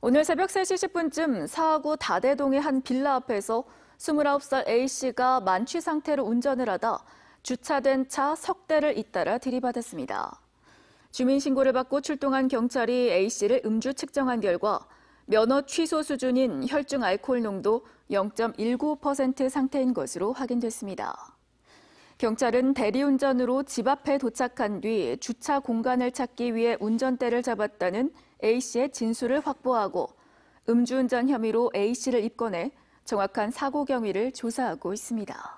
오늘 새벽 3시 10분쯤 사하구 다대동의 한 빌라 앞에서 29살 A씨가 만취 상태로 운전을 하다 주차된 차석 대를 잇따라 들이받았습니다. 주민신고를 받고 출동한 경찰이 A씨를 음주 측정한 결과 면허 취소 수준인 혈중 알코올 농도 0.19% 상태인 것으로 확인됐습니다. 경찰은 대리운전으로 집 앞에 도착한 뒤 주차 공간을 찾기 위해 운전대를 잡았다는 A씨의 진술을 확보하고 음주운전 혐의로 A씨를 입건해 정확한 사고 경위를 조사하고 있습니다.